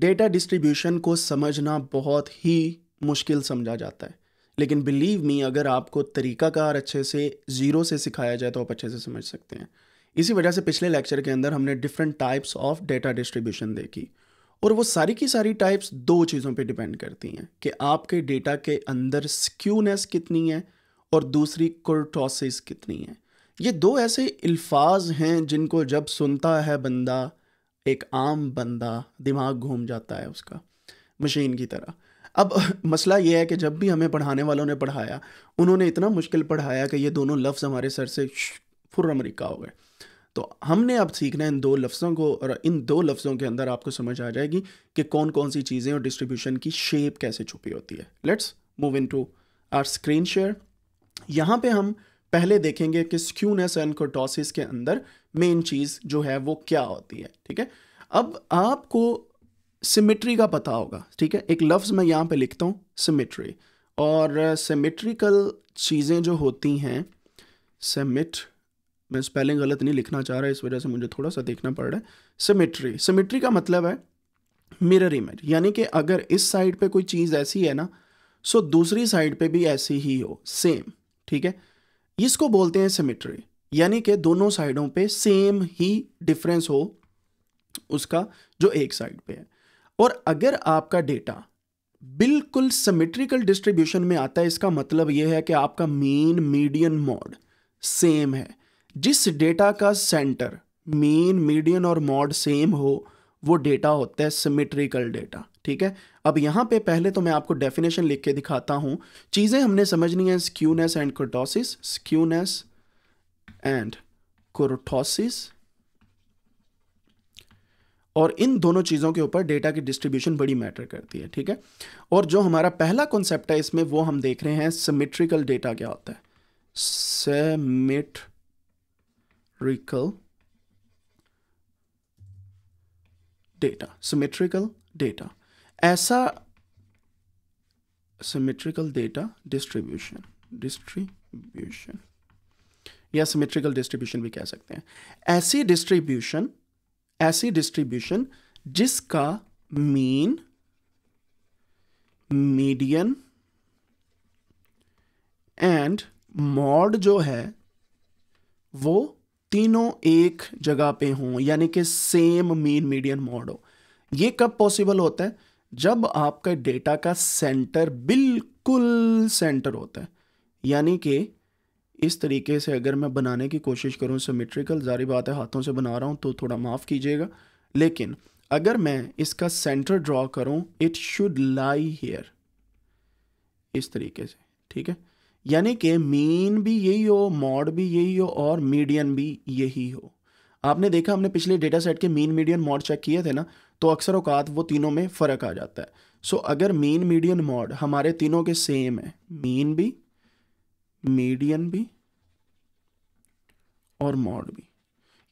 Data distribution को समझना बहुत ही मुश्किल समझा जाता है लेकिन बिलीव मी अगर आपको तरीकाकार अच्छे से ज़ीरो से सिखाया जाए तो आप अच्छे से समझ सकते हैं इसी वजह से पिछले लेक्चर के अंदर हमने different types of data distribution देखी और वो सारी की सारी टाइप्स दो चीज़ों पे डिपेंड करती हैं कि आपके डेटा के अंदर स्क्यूनेस कितनी है और दूसरी कुर्टोसिस कितनी है ये दो ऐसे अल्फाज हैं जिनको जब सुनता है बंदा एक आम बंदा दिमाग घूम जाता है उसका मशीन की तरह अब मसला यह है कि जब भी हमें पढ़ाने वालों ने पढ़ाया उन्होंने इतना मुश्किल पढ़ाया कि ये दोनों लफ्ज़ हमारे सर से फुर अमरीका हो गए तो हमने अब सीखना है इन दो लफ्ज़ों को और इन दो लफ्ज़ों के अंदर आपको समझ आ जाएगी कि कौन कौन सी चीज़ें और डिस्ट्रीब्यूशन की शेप कैसे छुपी होती है let's move into our screen share यहाँ पे हम पहले देखेंगे कि स्क्यूनेस एंड कोटोसिस के अंदर मेन चीज़ जो है वो क्या होती है ठीक है अब आपको सिमेट्री का पता होगा ठीक है एक लफ्ज़ मैं यहाँ पे लिखता हूँ सिमेट्री और सिमेट्रिकल चीज़ें जो होती हैं सिमिट मैं स्पेलिंग गलत नहीं लिखना चाह रहा इस वजह से मुझे थोड़ा सा देखना पड़ रहा है सिमेट्री सिमेट्री का मतलब है मिरर इमेज यानी कि अगर इस साइड पे कोई चीज़ ऐसी है ना सो दूसरी साइड पे भी ऐसी ही हो सेम ठीक है इसको बोलते हैं सिमेट्री यानी कि दोनों साइडों पे सेम ही डिफरेंस हो उसका जो एक साइड पे है और अगर आपका डेटा बिल्कुल सिमेट्रिकल डिस्ट्रीब्यूशन में आता है इसका मतलब यह है कि आपका मेन मीडियन मॉड सेम है जिस डेटा का सेंटर मेन मीडियन और मॉड सेम हो वो डेटा होता है सिमेट्रिकल डेटा ठीक है अब यहां पे पहले तो मैं आपको डेफिनेशन लिख के दिखाता हूं चीज़ें हमने समझनी है skewness and kurtosis skewness and kurtosis और इन दोनों चीज़ों के ऊपर डेटा की डिस्ट्रीब्यूशन बड़ी मैटर करती है ठीक है और जो हमारा पहला कॉन्सेप्ट है इसमें वो हम देख रहे हैं सिमेट्रिकल डेटा क्या होता है सेमेट्रिकल डेटा सिमेट्रिकल डेटा ऐसा सिमेट्रिकल डेटा डिस्ट्रीब्यूशन डिस्ट्रीब्यूशन या सिमेट्रिकल डिस्ट्रीब्यूशन भी कह सकते हैं ऐसी डिस्ट्रीब्यूशन ऐसी डिस्ट्रीब्यूशन जिसका मीन मीडियन एंड मॉड जो है वो तीनों एक जगह पे हों यानी कि सेम मीन मीडियन मॉड हो ये कब पॉसिबल होता है जब आपका डेटा का सेंटर बिल्कुल सेंटर होता है यानी कि इस तरीके से अगर मैं बनाने की कोशिश करूँ सिमेट्रिकल ज़ारी बात है हाथों से बना रहा हूँ तो थोड़ा माफ़ कीजिएगा लेकिन अगर मैं इसका सेंटर ड्रॉ करूँ इट शुड लाई हेयर इस तरीके से ठीक है यानी कि मीन भी यही हो मॉड भी यही हो और मीडियन भी यही हो आपने देखा हमने पिछले डेटा सेट के मीन मीडियन मॉड चेक किए थे ना तो अक्सर औकात वो तीनों में फ़र्क आ जाता है सो so, अगर मीन मीडियन मॉड हमारे तीनों के सेम है मीन भी मीडियन भी और मॉड भी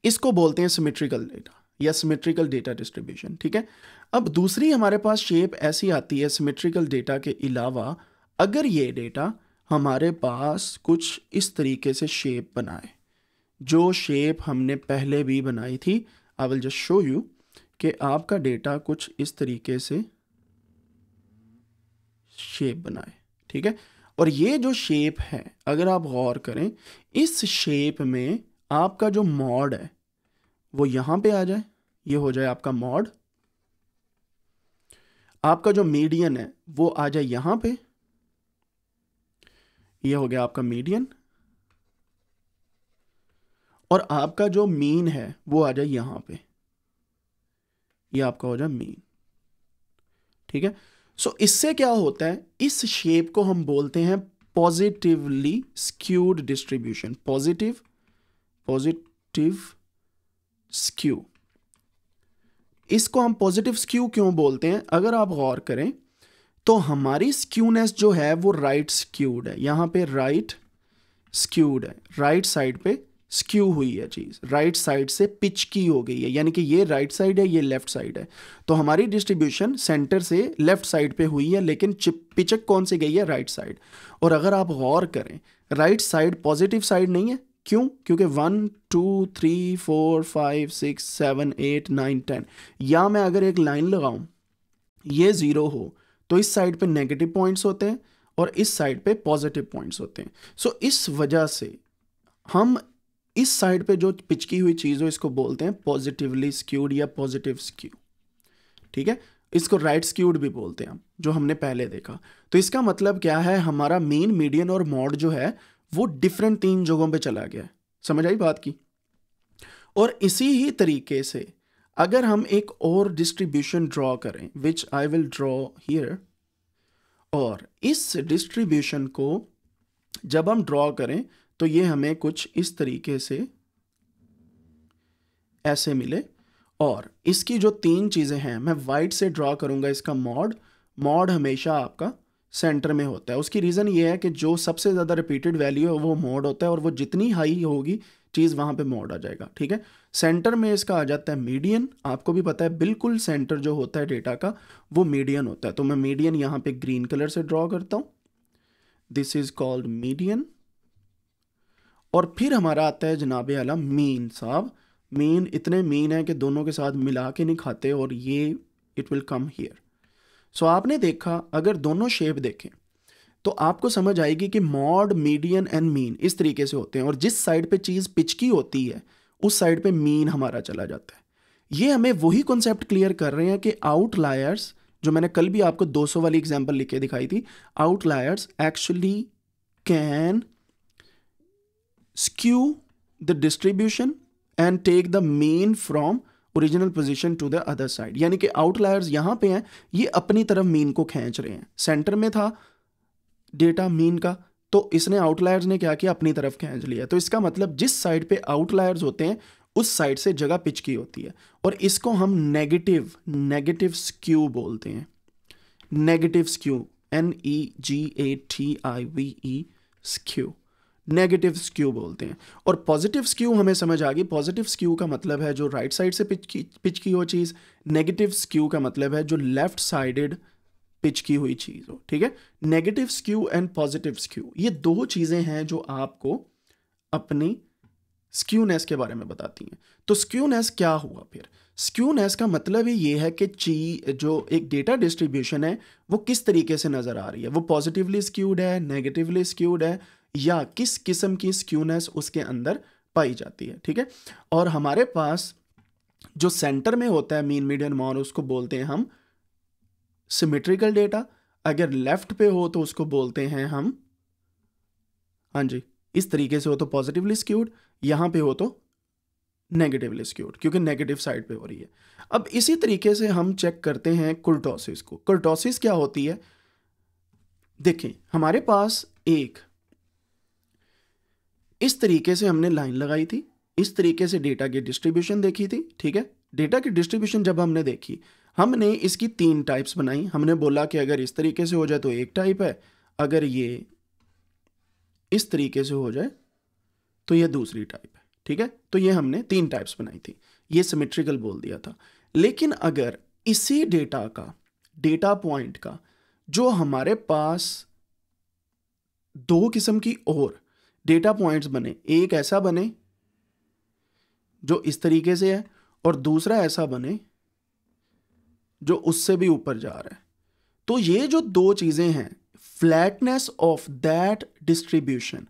इसको बोलते हैं सिमेट्रिकल डेटा या सिमेट्रिकल डेटा डिस्ट्रीब्यूशन ठीक है अब दूसरी हमारे पास शेप ऐसी आती है सिमेट्रिकल डेटा के अलावा अगर ये डेटा हमारे पास कुछ इस तरीके से शेप बनाए जो शेप हमने पहले भी बनाई थी I will just show you कि आपका डेटा कुछ इस तरीके से शेप बनाए ठीक है और ये जो शेप है अगर आप गौर करें इस शेप में आपका जो मॉड है वो यहां पे आ जाए ये हो जाए आपका मॉड आपका जो मीडियन है वो आ जाए यहां पे ये हो गया आपका मीडियन और आपका जो मीन है वो आ जाए यहां पे ये आपका हो जाए मीन ठीक है सो so, इससे क्या होता है इस शेप को हम बोलते हैं positively skewed distribution positive positive skew इसको हम पॉजिटिव स्क्यू क्यों बोलते हैं अगर आप गौर करें तो हमारी स्क्यूनेस जो है वो राइट right स्क्यूड है यहां पे राइट right स्क्यूड है राइट right साइड पे स्क्यू हुई है चीज़ राइट साइड से पिच की हो गई है यानी कि ये राइट साइड है ये लेफ्ट साइड है तो हमारी डिस्ट्रीब्यूशन सेंटर से लेफ्ट साइड पे हुई है लेकिन पिचक कौन सी गई है राइट साइड और अगर आप गौर करें राइट साइड पॉजिटिव साइड नहीं है क्यों क्योंकि one two three four five six seven eight nine ten या मैं अगर एक लाइन लगाऊं ये ज़ीरो हो तो इस साइड पे नेगेटिव पॉइंट्स होते हैं और इस साइड पे पॉजिटिव पॉइंट्स होते हैं सो so, इस वजह से हम इस साइड पे जो पिचकी हुई चीज़ हो इसको बोलते हैं पॉजिटिवली स्क्यूड या पॉजिटिव स्क्यू ठीक है इसको राइट स्क्यूड भी बोलते हैं हम जो हमने पहले देखा तो इसका मतलब क्या है हमारा मेन मीडियन और मॉड जो है वो डिफरेंट तीन जगहों पे चला गया है समझ आई बात की और इसी ही तरीके से अगर हम एक और डिस्ट्रीब्यूशन ड्रॉ करें which I will draw here और इस डिस्ट्रीब्यूशन को जब हम ड्रॉ करें तो ये हमें कुछ इस तरीके से ऐसे मिले और इसकी जो तीन चीज़ें हैं मैं वाइट से ड्रॉ करूंगा इसका मॉड मॉड हमेशा आपका सेंटर में होता है उसकी रीज़न ये है कि जो सबसे ज़्यादा रिपीटेड वैल्यू है वो मॉड होता है और वो जितनी हाई होगी चीज़ वहाँ पे मॉड आ जाएगा ठीक है सेंटर में इसका आ जाता है मीडियन आपको भी पता है बिल्कुल सेंटर जो होता है डेटा का वो मीडियन होता है तो मैं मीडियन यहाँ पर ग्रीन कलर से ड्रॉ करता हूँ दिस इज़ कॉल्ड मीडियन और फिर हमारा आता है जनाब आला मीन साहब मीन इतने मीन हैं कि दोनों के साथ मिला के नहीं खाते और ये it will come here so आपने देखा अगर दोनों शेप देखें तो आपको समझ आएगी कि मॉड मीडियन एंड मीन इस तरीके से होते हैं और जिस साइड पे चीज़ पिचकी होती है उस साइड पे मीन हमारा चला जाता है ये हमें वही कॉन्सेप्ट क्लियर कर रहे हैं कि आउटलायर्स जो मैंने कल भी आपको 200 वाली एग्जांपल लिख के दिखाई थी outliers actually can skew the distribution and take the mean from original position to the other side यानी कि आउटलायर्स यहाँ पे हैं ये अपनी तरफ मीन को खींच रहे हैं सेंटर में था डेटा मीन का तो इसने आउटलायर्स ने क्या किया अपनी तरफ खींच लिया तो इसका मतलब जिस साइड पे outliers होते हैं उस साइड से जगह पिच की होती है और इसको हम नेगेटिव नेगेटिव स्क्यू बोलते हैं negative skew N E G A T I V E skew negative skew बोलते हैं और पॉजिटिव स्क्यू हमें समझ आ गई पॉजिटिव स्क्यू का मतलब है जो राइट right साइड से पिच की पिच की हो चीज़ नेगेटिव स्क्यू का मतलब है जो लेफ्ट साइडेड पिच की हुई चीज़ हो ठीक है negative skew and positive skew ये दो चीज़ें हैं जो आपको अपनी स्क्यूनेस के बारे में बताती हैं तो स्क्यूनेस क्या हुआ फिर स्क्यूनेस का मतलब ही ये है कि ची जो एक डेटा डिस्ट्रीब्यूशन है वो किस तरीके से नज़र आ रही है वो पॉजिटिवली स्क्यूड है नेगेटिवली स्क्यूड है या किस किस्म की स्क्यूनेस उसके अंदर पाई जाती है ठीक है और हमारे पास जो सेंटर में होता है मीन मीडियन मॉर उसको बोलते हैं हम सिमेट्रिकल डेटा अगर लेफ्ट पे हो तो उसको बोलते हैं हम हाँ जी इस तरीके से हो तो पॉजिटिवली स्क्यूड यहां पे हो तो नेगेटिवली स्क्यूड क्योंकि नेगेटिव साइड पे हो रही है अब इसी तरीके से हम चेक करते हैं कुलटोसिस को कुलटोसिस क्या होती है देखें हमारे पास एक इस तरीके से हमने लाइन लगाई थी इस तरीके से डेटा की डिस्ट्रीब्यूशन देखी थी ठीक है डेटा की डिस्ट्रीब्यूशन जब हमने देखी हमने इसकी तीन टाइप्स बनाई हमने बोला कि अगर इस तरीके से हो जाए तो एक टाइप है अगर ये इस तरीके से हो जाए तो ये दूसरी टाइप है ठीक है तो ये हमने तीन टाइप्स बनाई थी ये सिमेट्रिकल बोल दिया था लेकिन अगर इसी डेटा का डेटा पॉइंट का जो हमारे पास दो किस्म की और डेटा पॉइंट्स बने एक ऐसा बने जो इस तरीके से है और दूसरा ऐसा बने जो उससे भी ऊपर जा रहा है तो ये जो दो चीज़ें हैं फ्लैटनेस ऑफ दैट डिस्ट्रीब्यूशन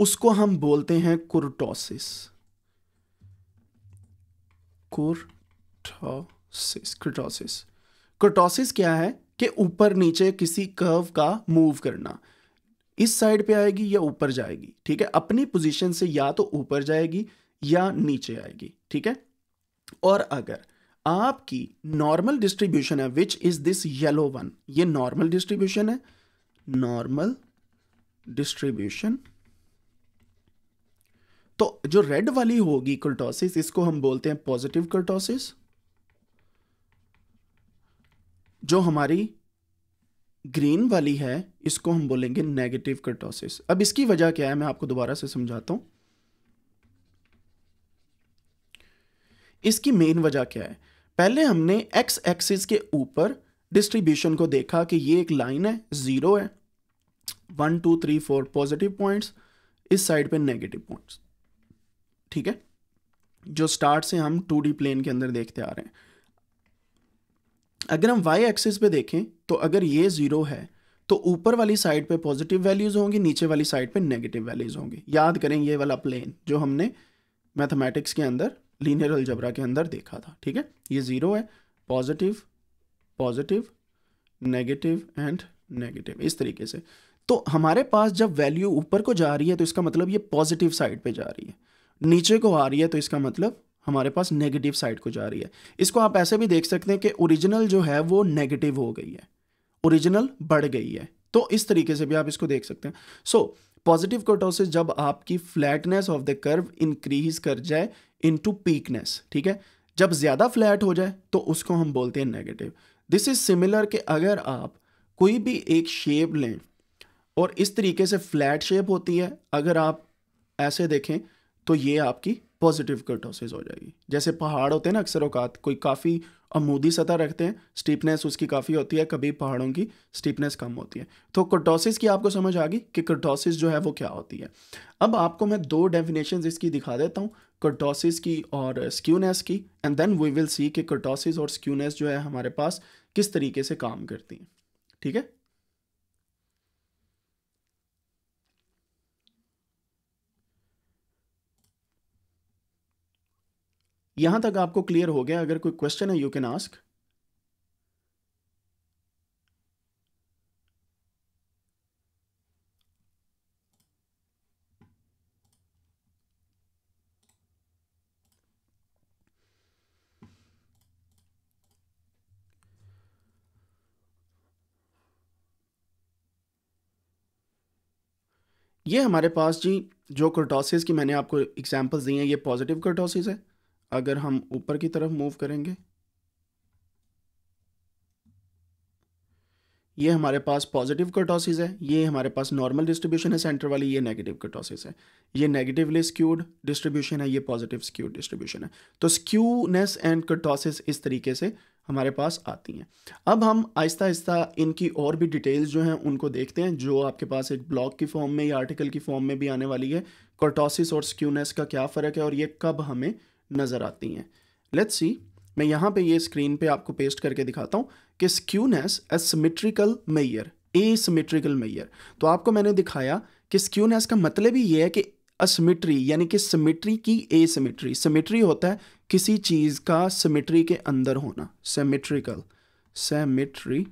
उसको हम बोलते हैं कुरटोसिस कुरटोसिस कुरटोसिस कुरटोसिस क्या है कि ऊपर नीचे किसी कर्व का मूव करना इस साइड पे आएगी या ऊपर जाएगी ठीक है अपनी पोजीशन से या तो ऊपर जाएगी या नीचे आएगी ठीक है और अगर आपकी नॉर्मल डिस्ट्रीब्यूशन है which is this yellow one ये नॉर्मल डिस्ट्रीब्यूशन है नॉर्मल डिस्ट्रीब्यूशन तो जो रेड वाली होगी कर्टोसिस इसको हम बोलते हैं पॉजिटिव कर्टोसिस जो हमारी ग्रीन वाली है इसको हम बोलेंगे नेगेटिव कर्टोसिस अब इसकी वजह क्या है मैं आपको दोबारा से समझाता हूं इसकी मेन वजह क्या है पहले हमने एक्स एक्सिस के ऊपर डिस्ट्रीब्यूशन को देखा कि ये एक लाइन है ज़ीरो है one two three four positive points इस साइड पे नेगेटिव पॉइंट्स ठीक है जो स्टार्ट से हम टू डी प्लेन के अंदर देखते आ रहे हैं अगर हम वाई एक्सिस पे देखें तो अगर ये ज़ीरो है तो ऊपर वाली साइड पे पॉजिटिव वैल्यूज़ होंगी नीचे वाली साइड पे नेगेटिव वैल्यूज़ होंगी याद करें ये वाला प्लेन जो हमने मैथमेटिक्स के अंदर लीनियर अलजबरा के अंदर देखा था ठीक है ये ज़ीरो है positive positive negative and negative इस तरीके से तो हमारे पास जब वैल्यू ऊपर को जा रही है तो इसका मतलब ये पॉजिटिव साइड पे जा रही है नीचे को आ रही है तो इसका मतलब हमारे पास नेगेटिव साइड को जा रही है इसको आप ऐसे भी देख सकते हैं कि ओरिजिनल जो है वो नेगेटिव हो गई है ओरिजिनल बढ़ गई है तो इस तरीके से भी आप इसको देख सकते हैं सो पॉजिटिव कोटोसिस जब आपकी flatness of the curve increase कर जाए इनटू पीकनेस ठीक है जब ज़्यादा फ्लैट हो जाए तो उसको हम बोलते हैं नेगेटिव दिस इज़ सिमिलर कि अगर आप कोई भी एक शेप लें और इस तरीके से फ्लैट शेप होती है अगर आप ऐसे देखें तो ये आपकी पॉजिटिव कर्टोसिस हो जाएगी जैसे पहाड़ होते हैं ना अक्सर अवकात कोई काफ़ी अमूदी सतह रखते हैं स्टीपनेस उसकी काफ़ी होती है कभी पहाड़ों की स्टीपनेस कम होती है तो कर्टोसिस की आपको समझ आ गई कि कर्टोसिस जो है वो क्या होती है अब आपको मैं दो डेफिनेशन इसकी दिखा देता हूँ कर्टोसिस की और स्क्यूनेस की and then we will see कि कर्टोसिस और स्क्यूनेस जो है हमारे पास किस तरीके से काम करती हैं ठीक है यहां तक आपको क्लियर हो गया अगर कोई क्वेश्चन है यू कैन आस्क ये हमारे पास जी जो कर्टोसिस की मैंने आपको एग्जांपल्स दी हैं ये पॉजिटिव कर्टोसिस है अगर हम ऊपर की तरफ मूव करेंगे ये हमारे पास पॉजिटिव कटॉसिस है ये हमारे पास नॉर्मल डिस्ट्रीब्यूशन है सेंटर वाली ये नेगेटिव कटॉसिस है ये नेगेटिवली स्क्यूड डिस्ट्रीब्यूशन है ये पॉजिटिव स्क्यूड डिस्ट्रीब्यूशन है तो स्क्यूनेस एंड कटॉसिस इस तरीके से हमारे पास आती हैं अब हम आहिस्ता आहिस्ता इनकी और भी डिटेल्स जो हैं उनको देखते हैं जो आपके पास एक ब्लॉग की फॉर्म में या आर्टिकल की फॉर्म में भी आने वाली है कर्टोसिस और स्क्यूनेस का क्या फ़र्क है और ये कब हमें नज़र आती हैं लेट्स सी मैं यहाँ पे ये स्क्रीन पे आपको पेस्ट करके दिखाता हूँ कि skewness asymmetrical measure asymmetrical measure तो आपको मैंने दिखाया कि स्क्यूनेस का मतलब ही ये है कि असमिट्री यानी कि सिमेट्री की ए सिमेट्री सिमेट्री होता है किसी चीज़ का सिमेट्री के अंदर होना सेमेट्रिकल सेमेट्री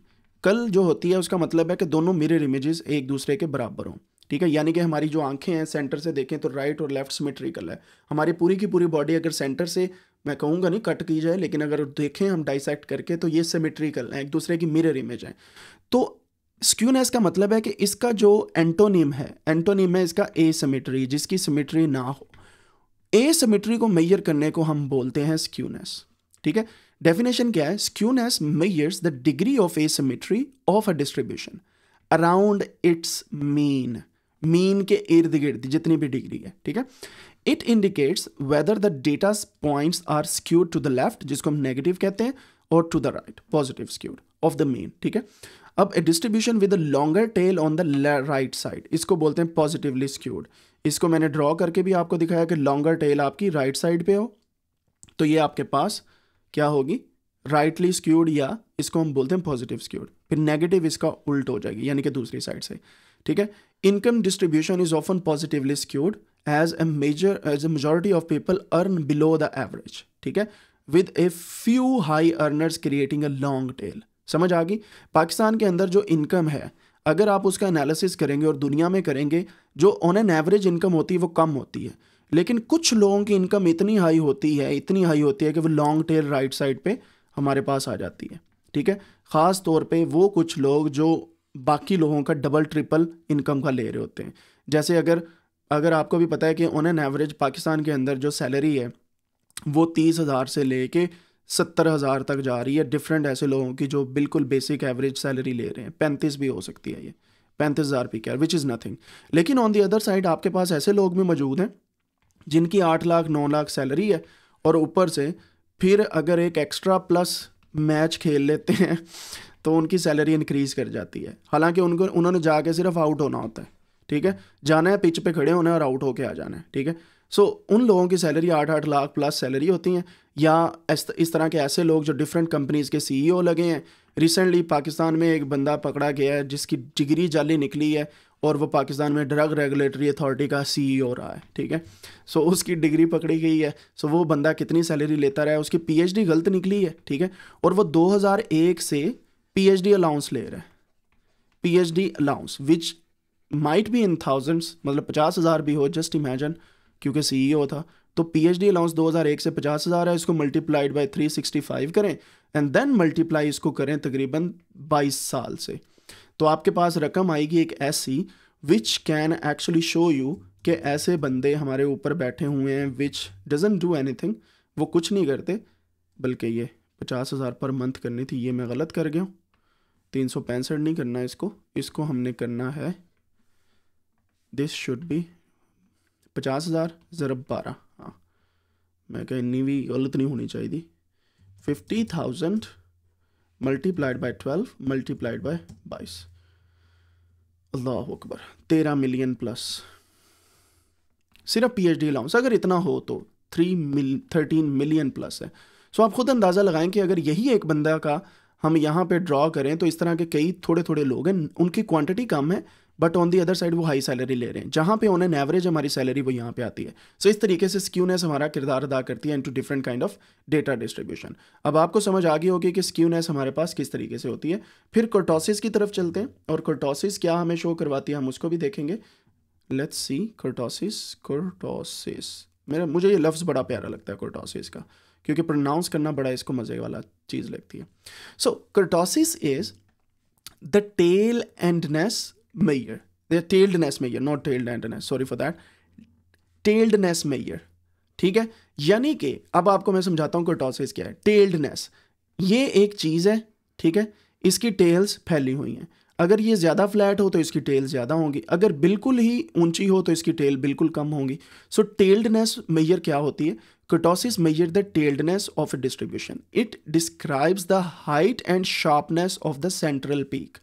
कल जो होती है उसका मतलब है कि दोनों मिरर इमेजेस एक दूसरे के बराबर हों ठीक है यानी कि हमारी जो आंखें हैं सेंटर से देखें तो राइट और लेफ्ट सिमेट्रिकल है हमारी पूरी की पूरी बॉडी अगर सेंटर से मैं कहूँगा नहीं कट की जाए लेकिन अगर देखें हम डाइसेक्ट करके तो ये सिमेट्रिकल है एक दूसरे की मिरर इमेज है तो स्क्यूनेस का मतलब है कि इसका जो एंटोनिम है एंटोनिम है इसका ए सिमेट्री जिसकी सिमेट्री ना हो ए सिमेट्री को मैयर करने को हम बोलते हैं स्क्यूनेस ठीक है डेफिनेशन क्या है skewness measures the degree of asymmetry of a distribution around its mean mean के इर्द गिर्द जितनी भी डिग्री है ठीक है it indicates whether the data points are skewed to the left जिसको हम नेगेटिव कहते हैं और to the right positive skewed of the mean ठीक है अब a distribution with longer tail on the right side इसको बोलते हैं पॉजिटिवली स्क्यूड इसको मैंने ड्रॉ करके भी आपको दिखाया कि लॉन्गर टेल आपकी राइट right साइड पे हो तो ये आपके पास क्या होगी राइटली स्क्यूड या इसको हम बोलते हैं पॉजिटिव स्क्यूड फिर नेगेटिव इसका उल्ट हो जाएगी यानी कि दूसरी साइड से ठीक है Income distribution is often positively skewed as a major as a majority of people earn below the average. ठीक है with a few high earners creating a long tail समझ आ गई पाकिस्तान के अंदर जो इनकम है अगर आप उसका एनालिसिस करेंगे और दुनिया में करेंगे जो ऑन एन एवरेज इनकम होती है वो कम होती है लेकिन कुछ लोगों की इनकम इतनी हाई होती है इतनी हाई होती है कि वो लॉन्ग टेल राइट साइड पे हमारे पास आ जाती है ठीक है ख़ास तौर पे वो कुछ लोग जो बाकी लोगों का डबल ट्रिपल इनकम का ले रहे होते हैं जैसे अगर अगर आपको भी पता है कि ऑन एन एवरेज पाकिस्तान के अंदर जो सैलरी है वो तीस हज़ार से ले कर सत्तर हज़ार तक जा रही है डिफरेंट ऐसे लोगों की जो बिल्कुल बेसिक एवरेज सैलरी ले रहे हैं पैंतीस भी हो सकती है ये पैंतीस हज़ार PKR which is nothing लेकिन ऑन दी अदर साइड आपके पास ऐसे लोग भी मौजूद हैं जिनकी आठ लाख नौ लाख सैलरी है और ऊपर से फिर अगर एक एक्स्ट्रा प्लस मैच खेल लेते हैं तो उनकी सैलरी इंक्रीज़ कर जाती है हालांकि उनको उन्होंने जाके सिर्फ आउट होना होता है ठीक है जाना है पिच पे खड़े होना है और आउट होके आ जाना है ठीक है सो उन लोगों की सैलरी आठ आठ लाख प्लस सैलरी होती हैं या इस तरह के ऐसे लोग जो डिफरेंट कंपनीज़ के सी लगे हैं रिसेंटली पाकिस्तान में एक बंदा पकड़ा गया है जिसकी डिग्री जाली निकली है और वो पाकिस्तान में ड्रग रेगुलेटरी अथॉरिटी का सीईओ रहा है ठीक है सो so, उसकी डिग्री पकड़ी गई है सो so, वो बंदा कितनी सैलरी लेता रहा है उसकी पीएचडी गलत निकली है ठीक है और वो 2001 से पीएचडी अलाउंस ले रहे हैं PhD allowance which might be in thousands मतलब पचास हज़ार भी हो जस्ट इमेजन क्योंकि सीईओ e था तो पीएचडी अलाउंस 2001 से पचास हज़ार है इसको मल्टीप्लाइड बाय 365 करें एंड देन मल्टीप्लाई इसको करें तकरीबन 22 साल से तो आपके पास रकम आएगी एक ऐसी which can actually show you कि ऐसे बंदे हमारे ऊपर बैठे हुए हैं विच डजेंट डू थिंग वो कुछ नहीं करते बल्कि ये पचास हज़ार पर मंथ करनी थी ये मैं गलत कर गया हूँ तीन सौ पैंसठ नहीं करना इसको इसको हमने करना है दिस शुड बी पचास हज़ार ज़रब बारह हाँ मैं कह इन्नी भी गलत नहीं होनी चाहिए थी fifty thousand multiplied by twelve multiplied by बाईस अल्लाह अकबर तेरह मिलियन प्लस सिर्फ पीएचडी अलाउंस अगर इतना हो तो three mil thirteen million plus है सो आप खुद अंदाज़ा लगाएं कि अगर यही एक बंदा का हम यहाँ पे ड्रॉ करें तो इस तरह के कई थोड़े थोड़े लोग हैं उनकी क्वांटिटी कम है but on the other side वो हाई सैलरी ले रहे हैं जहाँ पे ऑन एन एवरेज हमारी सैलरी वो यहाँ पे आती है सो so, इस तरीके से स्क्यूनेस हमारा किरदार अदा करती है in two different kind of data distribution अब आपको समझ आ गई होगी कि स्क्यूनेस हमारे पास किस तरीके से होती है फिर कोटोसिस की तरफ चलते हैं और कोटोसिस क्या हमें शो करवाती है हम उसको भी देखेंगे लेट्स सी कोटोसिस कोटोसिस मेरा मुझे ये लफ्ज़ बड़ा प्यारा लगता है कोटोसिस का क्योंकि प्रोनाउंस करना बड़ा इसको मज़े वाला चीज़ लगती है so kurtosis is the tail endness measure the tailedness measure not tailed endness sorry for that tailedness measure ठीक है यानी कि अब आपको मैं समझाता हूँ कर्टोसिस क्या है टेल्डनेस ये एक चीज़ है ठीक है इसकी टेल्स फैली हुई हैं अगर ये ज़्यादा फ्लैट हो तो इसकी टेल ज़्यादा होंगी अगर बिल्कुल ही ऊंची हो तो इसकी टेल बिल्कुल कम होगी सो टेल्डनेस मेयर क्या होती है Kurtosis measured the tailedness of a distribution. It describes the height and sharpness of the central peak.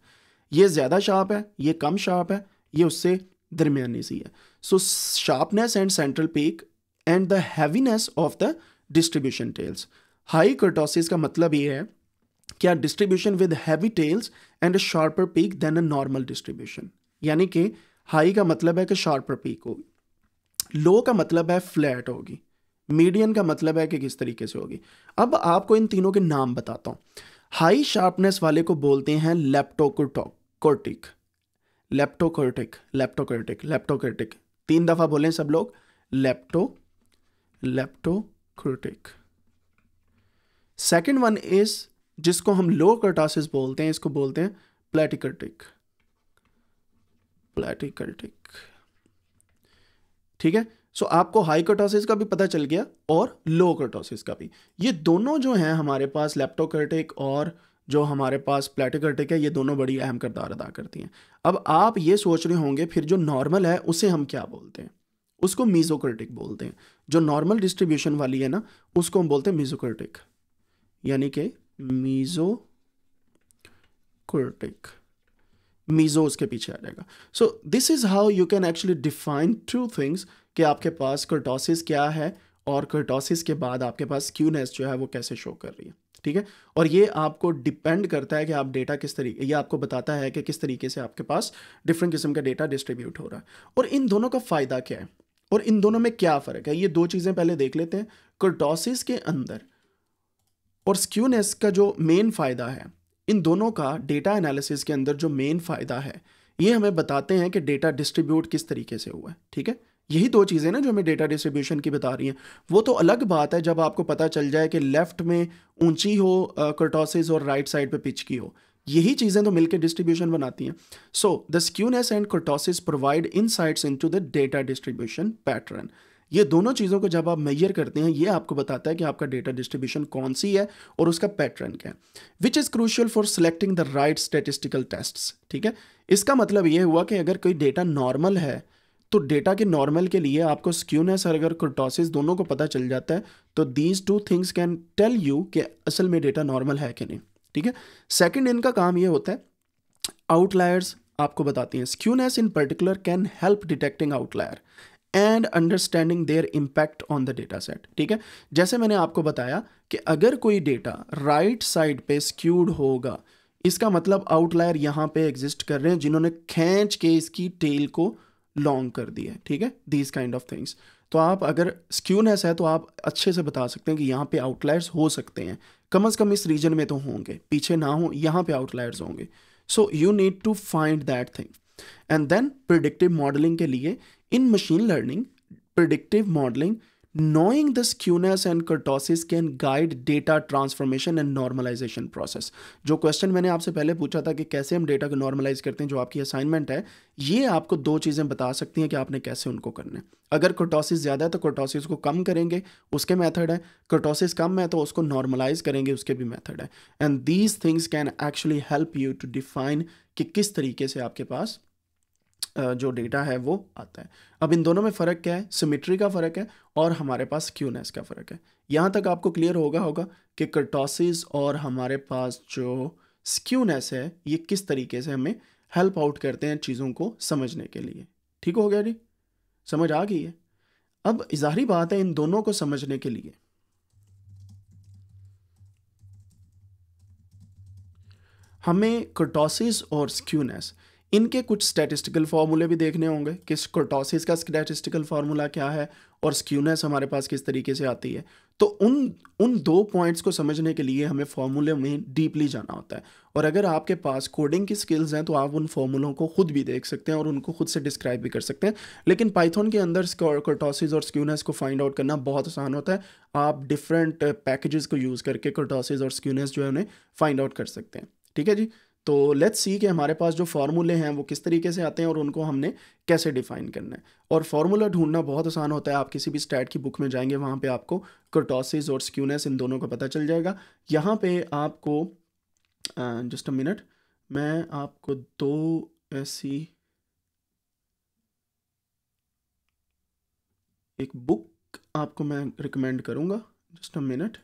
ये ज़्यादा शार्प है ये कम शार्प है ये उससे दरमियानी सी है so sharpness and central peak and the heaviness of the distribution tails high kurtosis का मतलब ये है कि are distribution with heavy tails and a sharper peak than a normal distribution यानी कि हाई का मतलब है कि शार्पर पीक होगी लो का मतलब है फ्लैट होगी मीडियन का मतलब है कि किस तरीके से होगी अब आपको इन तीनों के नाम बताता हूँ हाई शार्पनेस वाले को बोलते हैं लेप्टोकोटोकोटिक लेप्टोकोटिक लेप्टोकोटिक लेप्टोकोटिक तीन दफ़ा बोलें सब लोग लेप्टो लेप्टोक्रोटिक सेकेंड वन इज जिसको हम लो कर्टासिस बोलते हैं इसको बोलते हैं प्लेटिकर्टिक प्लेटिकर्टिक ठीक है सो so, आपको हाई कटोसिस का भी पता चल गया और लो कटोसिस का भी ये दोनों जो हैं हमारे पास लैप्टोकर्टिक और जो हमारे पास प्लेटोकर्टिक है ये दोनों बड़ी अहम करदार अदा करती हैं अब आप ये सोच रहे होंगे फिर जो नॉर्मल है उसे हम क्या बोलते हैं उसको मीजोकर्टिक बोलते हैं जो नॉर्मल डिस्ट्रीब्यूशन वाली है ना उसको हम बोलते हैं मीजोकर्टिक यानी कि मीजो कर्टिक मीजो उसके पीछे आ जाएगा so this is how you can actually define two things कि आपके पास कर्टोसिस क्या है और कर्टोसिस के बाद आपके पास क्यूनेस जो है वो कैसे शो कर रही है ठीक है और ये आपको डिपेंड करता है कि आप डेटा किस तरीके ये आपको बताता है कि किस तरीके से आपके पास डिफरेंट किस्म का डेटा डिस्ट्रीब्यूट हो रहा है और इन दोनों का फ़ायदा क्या है और इन दोनों में क्या फ़र्क है ये दो चीज़ें पहले देख लेते हैं कर्टोसिस के अंदर और स्क्यूनेस का जो मेन फ़ायदा है इन दोनों का डेटा एनालिसिस के अंदर जो मेन फ़ायदा है ये हमें बताते हैं कि डेटा डिस्ट्रीब्यूट किस तरीके से हुआ है ठीक है यही दो चीज़ें ना जो हमें डेटा डिस्ट्रीब्यूशन की बता रही हैं वो तो अलग बात है जब आपको पता चल जाए कि लेफ्ट में ऊंची हो कर्टोसिस और राइट साइड पे पिच की हो यही चीज़ें तो मिलकर डिस्ट्रीब्यूशन बनाती हैं so the skewness and kurtosis provide insights in the data distribution pattern ये दोनों चीज़ों को जब आप मैयर करते हैं ये आपको बताता है कि आपका डेटा डिस्ट्रीब्यूशन कौन सी है और उसका पैटर्न क्या है which is crucial for selecting the right statistical test ठीक है इसका मतलब ये हुआ कि अगर कोई डेटा नॉर्मल है तो डेटा के नॉर्मल के लिए आपको स्क्यूनेस और अगर क्रोटोसिस दोनों को पता चल जाता है तो these two things can tell you कि असल में डेटा नॉर्मल है कि नहीं ठीक है सेकेंड इनका काम ये होता है आउटलायर्स आपको बताती हैं skewness in particular can help detecting outlier and understanding their impact on the data set ठीक है जैसे मैंने आपको बताया कि अगर कोई डेटा राइट साइड पे स्क्यूड होगा इसका मतलब आउटलायर यहाँ पे एग्जिस्ट कर रहे हैं जिन्होंने खींच के इसकी टेल को लॉन्ग कर दिए ठीक है दीज काइंड ऑफ थिंग्स तो आप अगर स्क्यूनेस है तो आप अच्छे से बता सकते हैं कि यहाँ पे आउटलायर्स हो सकते हैं कम अज़ कम इस रीजन में तो होंगे पीछे ना हो यहाँ पे आउटलायर्स होंगे so you need to find that thing and then predictive modelling के लिए in machine learning predictive modelling Knowing the skewness and kurtosis can guide data transformation and normalization process. जो क्वेश्चन मैंने आपसे पहले पूछा था कि कैसे हम डेटा को नॉर्मलाइज करते हैं जो आपकी असाइनमेंट है ये आपको दो चीज़ें बता सकती हैं कि आपने कैसे उनको करना है अगर कोटोसिस ज़्यादा है तो कोटोसिस को कम करेंगे उसके मेथड है कोटोसिस कम है तो उसको नॉर्मलाइज करेंगे उसके भी मेथड है and these things can actually help you to define कि किस तरीके से आपके पास जो डेटा है वो आता है अब इन दोनों में फ़र्क क्या है सिमिट्री का फ़र्क है और हमारे पास क्यूनेस का फ़र्क है यहाँ तक आपको क्लियर होगा होगा कि कर्टोसिस और हमारे पास जो स्क्यूनेस है ये किस तरीके से हमें हेल्प आउट करते हैं चीज़ों को समझने के लिए ठीक हो गया जी समझ आ गई है अब जाहिर बात है इन दोनों को समझने के लिए हमें कर्टोसिस और स्क्यूनेस इनके कुछ स्टैटिस्टिकल फार्मूले भी देखने होंगे कि कोटोसिस का स्टैटिस्टिकल फार्मूला क्या है और स्क्यूनेस हमारे पास किस तरीके से आती है तो उन उन दो पॉइंट्स को समझने के लिए हमें फार्मूले में डीपली जाना होता है और अगर आपके पास कोडिंग की स्किल्स हैं तो आप उन फार्मूलों को खुद भी देख सकते हैं और उनको खुद से डिस्क्राइब भी कर सकते हैं लेकिन पाइथन के अंदर कर्टोसिस और स्क्यूनेस को फाइंड आउट करना बहुत आसान होता है आप डिफरेंट पैकेजेस को यूज़ करके कर्टोसिस और स्क्यूनेस जो है उन्हें फाइंड आउट कर सकते हैं ठीक है जी तो लेट्स सी कि हमारे पास जो फार्मूले हैं वो किस तरीके से आते हैं और उनको हमने कैसे डिफाइन करना है और फार्मूला ढूंढना बहुत आसान होता है आप किसी भी स्टैट की बुक में जाएंगे वहाँ पे आपको कर्टोसिस और स्क्यूनेस इन दोनों का पता चल जाएगा यहाँ पे आपको जस्ट अ मिनट मैं आपको दो ऐसी एक बुक आपको मैं रिकमेंड करूँगा जस्ट अ मिनट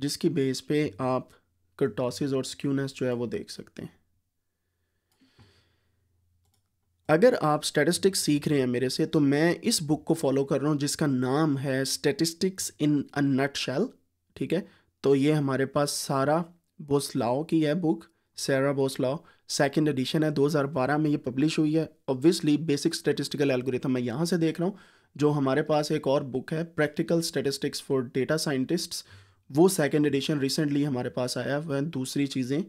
जिसकी बेस पे आप कर्टोसिस और स्क्यूनेस जो है वो देख सकते हैं अगर आप स्टैटिस्टिक्स सीख रहे हैं मेरे से तो मैं इस बुक को फॉलो कर रहा हूँ जिसका नाम है स्टैटिस्टिक्स इन अ नट शेल ठीक है तो ये हमारे पास सारा बोसलाओ की है book Sarah Boslaugh second edition है 2012 में ये पब्लिश हुई है ऑब्वियसली बेसिक स्टैटिस्टिकल एल्गोरिथम मैं यहाँ से देख रहा हूँ जो हमारे पास एक और बुक है practical statistics for data scientists वो सेकेंड एडिशन रिसेंटली हमारे पास आया वह दूसरी चीज़ें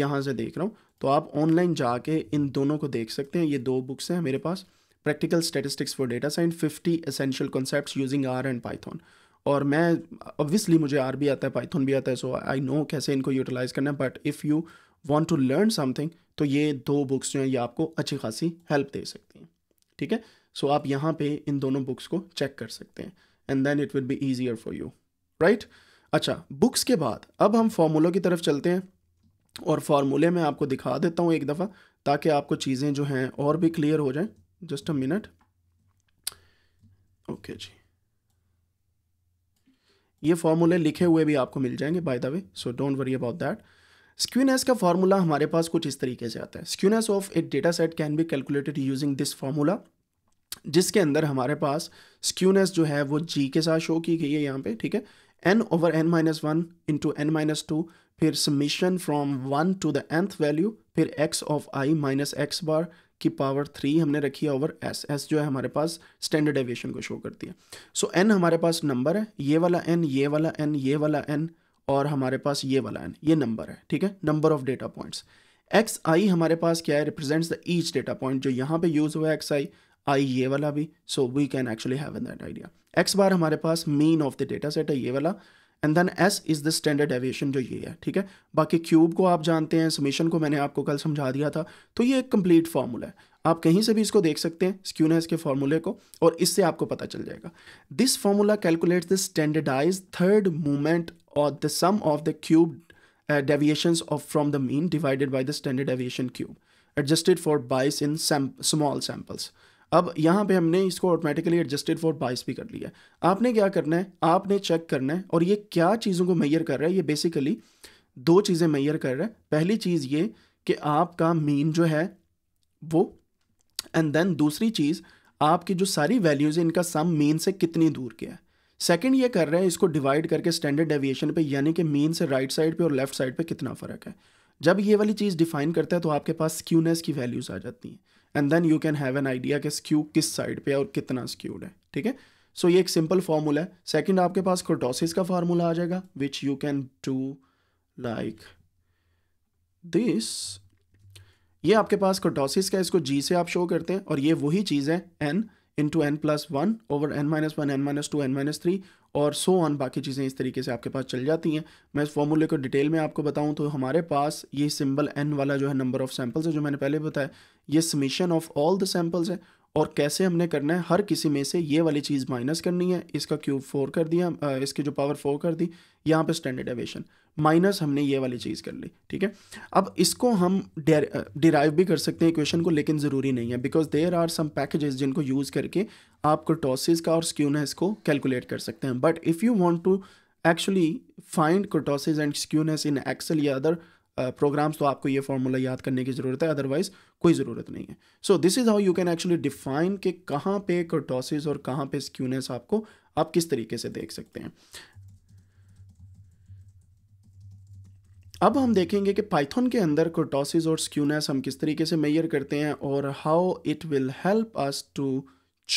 यहाँ से देख रहा हूँ तो आप ऑनलाइन जाके इन दोनों को देख सकते हैं ये दो बुक्स हैं मेरे पास practical statistics for data science fifty essential concept using R and Python और मैं ऑब्वियसली मुझे आर भी आता है पाइथन भी आता है सो आई नो कैसे इनको यूटिलाइज करना है but if you want to learn something तो ये दो बुक्स जो हैं ये आपको अच्छी खासी हेल्प दे सकती हैं ठीक है सो आप यहाँ पे इन दोनों बुक्स को चेक कर सकते हैं and then it will be easier for you right अच्छा बुक्स के बाद अब हम फार्मूलों की तरफ चलते हैं और फार्मूले में आपको दिखा देता हूँ एक दफ़ा ताकि आपको चीज़ें जो हैं और भी क्लियर हो जाएं जस्ट अ मिनट ओके जी ये फार्मूले लिखे हुए भी आपको मिल जाएंगे by the way so don't worry about that skewness का फार्मूला हमारे पास कुछ इस तरीके से आता है skewness of a data set can be calculated using this formula जिसके अंदर हमारे पास स्क्यूनेस जो है वो जी के साथ शो की गई है यहाँ पे ठीक है n over n minus one into n minus two फिर summation from one to the nth value फिर x of i minus x bar की पावर थ्री हमने रखी है ओवर एस एस जो है हमारे पास स्टैंडर्ड एविएशन को शो करती है सो so, एन हमारे पास नंबर है ये वाला एन ये वाला एन ये वाला एन और हमारे पास ये वाला एन ये नंबर है ठीक है number of data points x i हमारे पास क्या है represents the each data point जो यहाँ पे यूज़ हुआ है एक्स आई आई ये वाला भी so we can actually have in that idea x bar हमारे पास mean of the data set है ये वाला and then s is the standard deviation जो ये है ठीक है बाकी क्यूब को आप जानते हैं समीशन को मैंने आपको कल समझा दिया था तो ये एक कंप्लीट फार्मूला है आप कहीं से भी इसको देख सकते हैं स्क्यूनेस के फार्मूले को और इससे आपको पता चल जाएगा this formula calculate the standardise third movement और the sum of the cube deviation of from the mean divided by the standard deviation cube adjusted for bias in small samples अब यहाँ पे हमने इसको ऑटोमेटिकली एडजस्टेड फॉर बाइस भी कर लिया है आपने क्या करना है आपने चेक करना है और ये क्या चीज़ों को मैयर कर रहा है ये बेसिकली दो चीज़ें मैयर कर रहा है पहली चीज़ ये कि आपका मीन जो है वो एंड देन दूसरी चीज़ आपकी जो सारी वैल्यूज़ है इनका सम मीन से कितनी दूर गया है सेकेंड ये कर रहे हैं इसको डिवाइड करके स्टैंडर्ड डेविएशन पे यानी कि मीन से राइट साइड पे और लेफ्ट साइड पे कितना फ़र्क है जब ये वाली चीज़ डिफाइन करता है तो आपके पास स्क्यूनेस की वैल्यूज़ आ जाती हैं and then you can have an idea कि स्क्यू किस साइड पे और कितना स्क्यूड है ठीक है सो ये एक सिंपल फार्मूला है सेकंड आपके पास कोटोसिस का फार्मूला आ जाएगा which you can do like this ये आपके पास कोटोसिस का इसको जी से आप शो करते हैं और ये वही चीज़ है n into n plus one over n minus one n minus two n minus three और सो ऑन बाकी चीज़ें इस तरीके से आपके पास चल जाती हैं मैं इस फॉर्मूले को डिटेल में आपको बताऊं तो हमारे पास ये सिंबल एन वाला जो है नंबर ऑफ़ सैम्पल्स है जो मैंने पहले बताया ये summation of all the samples है और कैसे हमने करना है हर किसी में से ये वाली चीज़ माइनस करनी है इसका क्यूब फोर कर दिया इसकी जो पावर फोर कर दी यहाँ पे स्टैंडर्ड एवेशन माइनस हमने ये वाली चीज़ कर ली ठीक है अब इसको हम डिराइव भी कर सकते हैं इक्वेशन को लेकिन ज़रूरी नहीं है because there are some packages जिनको यूज़ करके आप कर्टोसिस का और स्क्यूनेस को कैलकुलेट कर सकते हैं but if you want to actually find kurtosis and skewness in Excel या अदर प्रोग्राम्स तो आपको ये फॉर्मूला याद करने की ज़रूरत है अदरवाइज कोई ज़रूरत नहीं है so this is how you can actually define कि कहाँ पे कर्टोसिस और कहाँ पे स्क्यूनेस आपको आप किस तरीके से देख सकते हैं अब हम देखेंगे कि पाइथन के अंदर कर्टोसिस और स्क्यूनेस हम किस तरीके से मैयर करते हैं और how it will help us to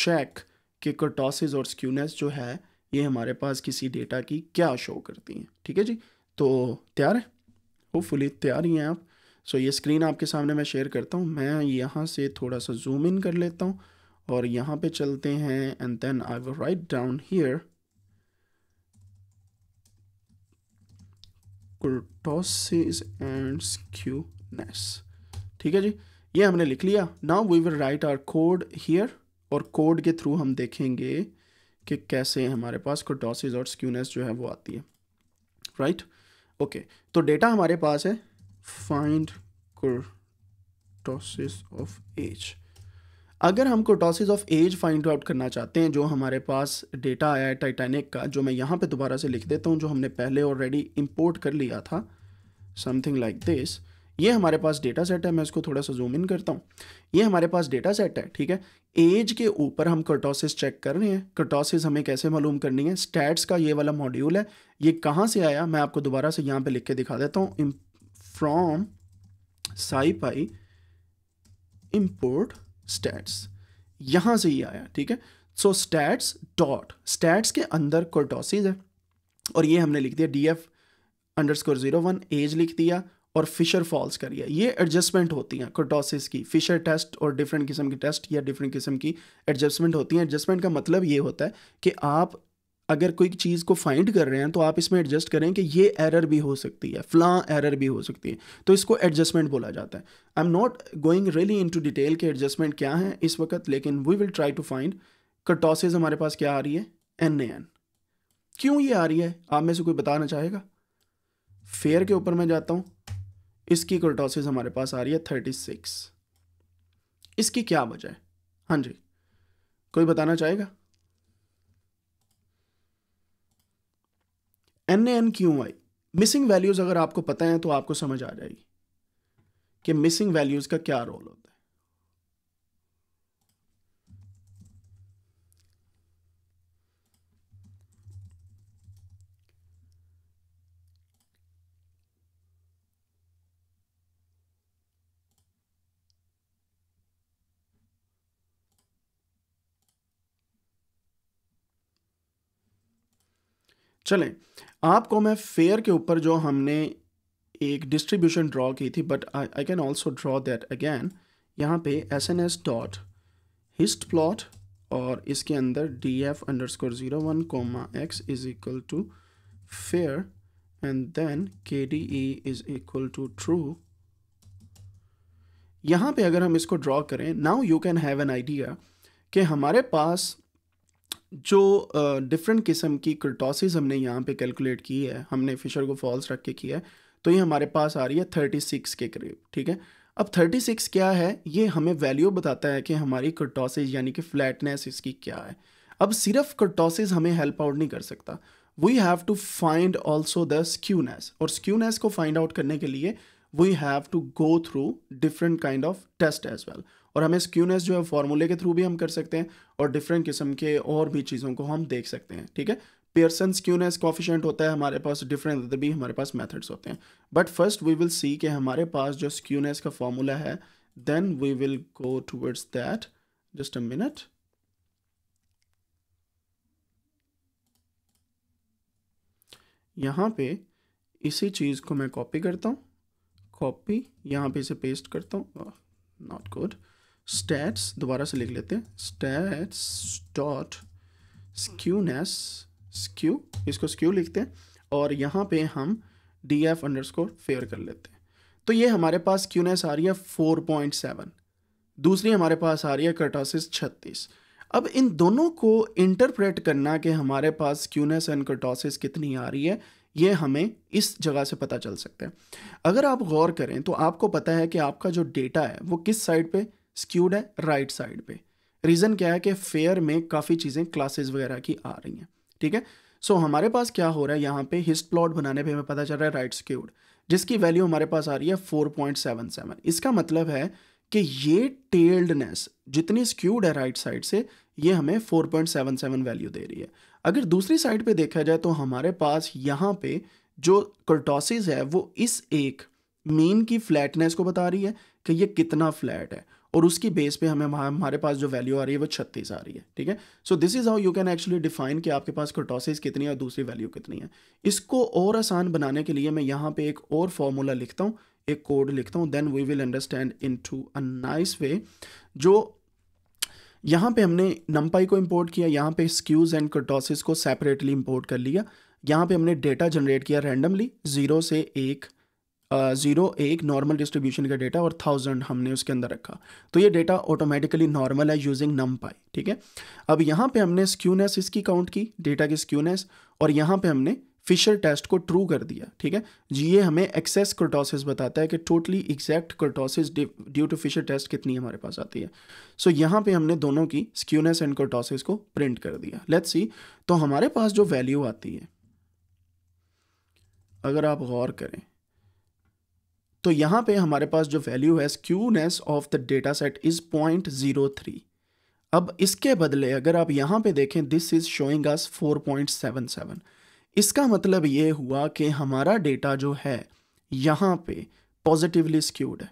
check कि कर्टोसिस और स्क्यूनेस जो है ये हमारे पास किसी डेटा की क्या शो करती हैं ठीक है जी तो तैयार है होपफुली तैयार ही हैं आप सो ये स्क्रीन आपके सामने मैं शेयर करता हूँ मैं यहाँ से थोड़ा सा जूम इन कर लेता हूँ और यहाँ पे चलते हैं and then I will write down here kurtosis and skewness ठीक है जी ये हमने लिख लिया now we will write R code here और कोड के थ्रू हम देखेंगे कि कैसे हमारे पास कुर्टोसिस और स्क्यूनेस जो है वो आती है राइट right? ओके तो डेटा हमारे पास है फाइंड कुर्टोसिस ऑफ एज अगर हम kurtosis of age find out करना चाहते हैं जो हमारे पास डेटा आया है टाइटैनिक का जो मैं यहाँ पे दोबारा से लिख देता हूँ जो हमने पहले ऑलरेडी इंपोर्ट कर लिया था समथिंग लाइक दिस ये हमारे पास डेटा सेट है मैं इसको थोड़ा सा जूम इन करता हूँ ये हमारे पास डेटा सेट है ठीक है एज के ऊपर हम कर्टोसिस चेक कर रहे हैं कर्टोसिस हमें कैसे मालूम करनी है स्टैट्स का ये वाला मॉड्यूल है ये कहाँ से आया मैं आपको दोबारा से यहाँ पे लिख के दिखा देता हूँ फ्रॉम साईपाई इम्पोर्ट स्टैट्स यहाँ से ही आया ठीक है सो स्टैट्स डॉट स्टैट्स के अंदर कर्टोसिस है और ये हमने लिख दिया d f underscore zero one age लिख दिया और फिशर फॉल्स करिए ये एडजस्टमेंट होती हैं कोटोसिस की फिशर टेस्ट और डिफरेंट किस्म की टेस्ट या डिफरेंट किस्म की एडजस्टमेंट होती हैं एडजस्टमेंट का मतलब ये होता है कि आप अगर कोई चीज़ को फाइंड कर रहे हैं तो आप इसमें एडजस्ट करें कि ये एरर भी हो सकती है फ्लां एरर भी हो सकती है तो इसको एडजस्टमेंट बोला जाता है I am not going really into detail के एडजस्टमेंट क्या है इस वक्त लेकिन we will try to find kurtosis हमारे पास क्या आ रही है एन ए एन क्यों ये आ रही है आप में से कोई बताना चाहेगा फेयर के ऊपर मैं जाता हूँ इसकी कुर्टोसिस हमारे पास आ रही है थर्टी सिक्स इसकी क्या वजह है हाँ जी कोई बताना चाहेगा एन एन क्यों आई मिसिंग वैल्यूज़ अगर आपको पता है तो आपको समझ आ जाएगी कि मिसिंग वैल्यूज़ का क्या रोल होता है चलें आपको मैं फेयर के ऊपर जो हमने एक डिस्ट्रीब्यूशन ड्रॉ की थी but I can also draw that again यहाँ पे s N S dot hist plot और इसके अंदर d f underscore zero one comma x is equal to fare and then k D E is equal to true यहाँ पे अगर हम इसको ड्रॉ करें now you can have an idea कि हमारे पास जो डिफरेंट किस्म की कर्टोसिस हमने यहाँ पे कैलकुलेट की है हमने फिशर को फॉल्स रख के किया है तो ये हमारे पास आ रही है थर्टी सिक्स के करीब ठीक है अब थर्टी सिक्स क्या है ये हमें वैल्यू बताता है कि हमारी कर्टोसिस यानी कि फ्लैटनेस इसकी क्या है अब सिर्फ कर्टोसिस हमें हेल्प आउट नहीं कर सकता we have to find also the skewness और स्क्यूनेस को फाइंड आउट करने के लिए we have to go through different kind of test as well और हमें स्क्यूनेस जो है फॉर्मूले के थ्रू भी हम कर सकते हैं और डिफरेंट किस्म के और भी चीज़ों को हम देख सकते हैं ठीक है पियर्सन स्क्यूनेस कॉफिशेंट होता है हमारे पास डिफरेंट अदर भी हमारे पास मैथड्स होते हैं but first we will see कि हमारे पास जो स्क्यूनेस का फॉर्मूला है then we will go towards that just a minute यहाँ पे इसी चीज़ को मैं कॉपी करता हूँ कॉपी यहाँ पे इसे पेस्ट करता हूँ नॉट oh, गुड स्टैट्स दोबारा से लिख लेते हैं स्टैट्स डॉट स्क्यूनेस स्क्यू इसको स्क्यू लिखते हैं और यहाँ पे हम d f underscore fare कर लेते हैं तो ये हमारे पास क्यूनेस आ रही है फोर पॉइंट सेवन दूसरी हमारे पास आ रही है कर्टासिस छत्तीस अब इन दोनों को इंटरप्रेट करना कि हमारे पास क्यूनेस एंड कर्टोसिस कितनी आ रही है ये हमें इस जगह से पता चल सकता है अगर आप गौर करें तो आपको पता है कि आपका जो डेटा है वो किस साइड पे स्क्यूड है राइट साइड पे रीज़न क्या है कि फेयर में काफ़ी चीज़ें क्लासेस वगैरह की आ रही हैं ठीक है सो so, हमारे पास क्या हो रहा है यहाँ पे हिस्ट प्लॉट बनाने पे हमें पता चल रहा है राइट स्क्यूड जिसकी वैल्यू हमारे पास आ रही है सेवन इसका मतलब है कि ये टेल्डनेस जितनी स्क्यूड है राइट साइड से ये हमें four point seven seven value दे रही है अगर दूसरी साइड पे देखा जाए तो हमारे पास यहाँ पे जो कर्टोसिस है वो इस एक मेन की फ्लैटनेस को बता रही है कि ये कितना फ्लैट है और उसकी बेस पे हमें हमारे पास जो वैल्यू आ रही है वो छत्तीस आ रही है ठीक है so this is how you can actually define कि आपके पास कर्टोसिस कितनी है और दूसरी वैल्यू कितनी है इसको और आसान बनाने के लिए मैं यहाँ पे एक और फॉर्मूला लिखता हूँ एक कोड लिखता हूँ then we will understand into a nice way जो यहाँ पे हमने नंपाई को इम्पोर्ट किया यहाँ पे स्क्यूज एंड कर्टोसिस को सेपरेटली इम्पोर्ट कर लिया यहाँ पे हमने डेटा जनरेट किया रैंडमली ज़ीरो से एक ज़ीरो एक नॉर्मल डिस्ट्रीब्यूशन का डेटा और थाउजेंड हमने उसके अंदर रखा तो ये डेटा ऑटोमेटिकली नॉर्मल है यूजिंग नम पाई ठीक है अब यहाँ पे हमने स्क्यूनेस इसकी काउंट की डेटा की स्क्यूनेस और यहाँ पे हमने फिशर टेस्ट को ट्रू कर दिया ठीक है जी ये हमें एक्सेस क्रोटोसिस बताता है कि totally exact kurtosis due to Fisher test कितनी हमारे पास आती है सो so, यहाँ पे हमने दोनों की स्क्यूनेस एंड क्रटोसिस को प्रिंट कर दिया लेट्स सी तो हमारे पास जो वैल्यू आती है अगर आप गौर करें तो यहाँ पे हमारे पास जो वैल्यू है skewness of the data set is point zero three अब इसके बदले अगर आप यहाँ पे देखें this is showing us four point seven seven इसका मतलब ये हुआ कि हमारा डेटा जो है यहाँ पे पॉजिटिवली स्क्यूड है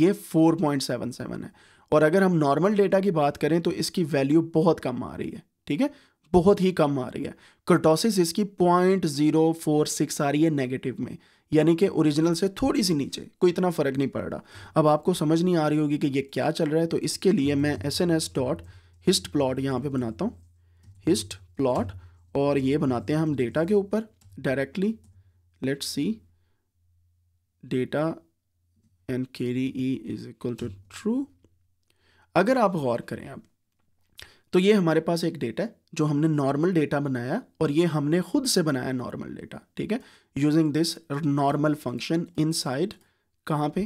ये फोर पॉइंट सेवन सेवन है और अगर हम नॉर्मल डेटा की बात करें तो इसकी वैल्यू बहुत कम आ रही है ठीक है बहुत ही कम आ रही है कर्टोसिस इसकी पॉइंट जीरो फोर सिक्स आ रही है नेगेटिव में यानी कि ओरिजिनल से थोड़ी सी नीचे कोई इतना फ़र्क नहीं पड़ रहा अब आपको समझ नहीं आ रही होगी कि ये क्या चल रहा है तो इसके लिए मैं s N S dot hist plot यहाँ पर बनाता हूँ हिस्ट प्लॉट और ये बनाते हैं हम डेटा के ऊपर directly let's see data and k D E is equal to true अगर आप गौर करें अब तो ये हमारे पास एक डेटा है जो हमने नॉर्मल डेटा बनाया और ये हमने खुद से बनाया नॉर्मल डेटा ठीक है using this normal function inside कहाँ पे